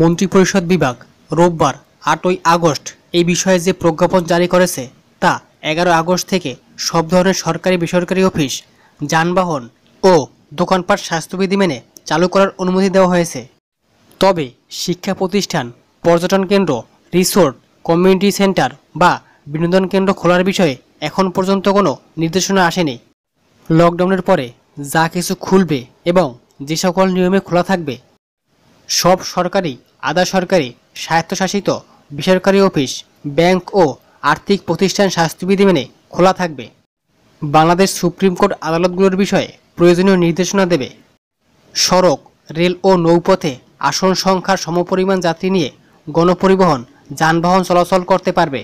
মন্ত্রিপরিষদ বিভাগ রোববার আটই আগস্ট এই বিষয়ে যে প্রজ্ঞাপন জারি করেছে তা এগারো আগস্ট থেকে সব ধরনের সরকারি বেসরকারি অফিস যানবাহন ও দোকানপাট স্বাস্থ্যবিধি মেনে চালু করার অনুমতি দেওয়া হয়েছে তবে শিক্ষা প্রতিষ্ঠান পর্যটন কেন্দ্র রিসোর্ট কমিউনিটি সেন্টার বা বিনোদন কেন্দ্র খোলার বিষয়ে এখন পর্যন্ত কোনো নির্দেশনা আসেনি লকডাউনের পরে যা কিছু খুলবে এবং যে সকল নিয়মে খোলা থাকবে সব সরকারি আধা সরকারি স্বায়ত্তশাসিত বেসরকারি অফিস ব্যাংক ও আর্থিক প্রতিষ্ঠান স্বাস্থ্যবিধি মেনে খোলা থাকবে বাংলাদেশ সুপ্রিম কোর্ট আদালতগুলোর বিষয়ে প্রয়োজনীয় নির্দেশনা দেবে সড়ক রেল ও নৌপথে আসন সংখ্যার সমপরিমাণ যাত্রী নিয়ে গণপরিবহন যানবাহন চলাচল করতে পারবে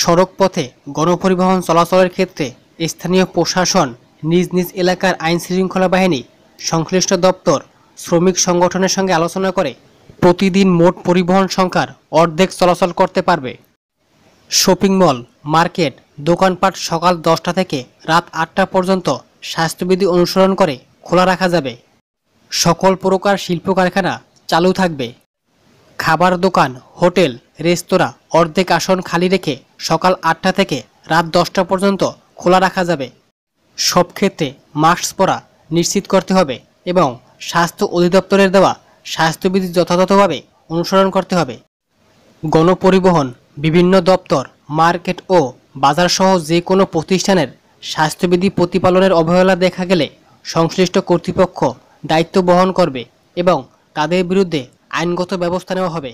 সড়ক পথে গণপরিবহন চলাচলের ক্ষেত্রে স্থানীয় প্রশাসন নিজ নিজ এলাকার আইন শৃঙ্খলা বাহিনী সংশ্লিষ্ট দপ্তর শ্রমিক সংগঠনের সঙ্গে আলোচনা করে প্রতিদিন মোট পরিবহন সংখ্যার অর্ধেক চলাচল করতে পারবে শপিং মল মার্কেট দোকানপাট সকাল দশটা থেকে রাত আটটা পর্যন্ত স্বাস্থ্যবিধি অনুসরণ করে খোলা রাখা যাবে সকল প্রকার শিল্প কারখানা চালু থাকবে খাবার দোকান হোটেল রেস্তোরাঁ অর্ধেক আসন খালি রেখে সকাল আটটা থেকে রাত দশটা পর্যন্ত খোলা রাখা যাবে সব ক্ষেত্রে মাস্ক পরা নিশ্চিত করতে হবে এবং স্বাস্থ্য অধিদপ্তরের দেওয়া স্বাস্থ্যবিধি যথাযথভাবে অনুসরণ করতে হবে গণপরিবহন বিভিন্ন দপ্তর মার্কেট ও বাজারসহ যে কোনো প্রতিষ্ঠানের স্বাস্থ্যবিধি প্রতিপালনের অবহেলা দেখা গেলে সংশ্লিষ্ট কর্তৃপক্ষ দায়িত্ব বহন করবে এবং তাদের বিরুদ্ধে আইনগত ব্যবস্থা নেওয়া হবে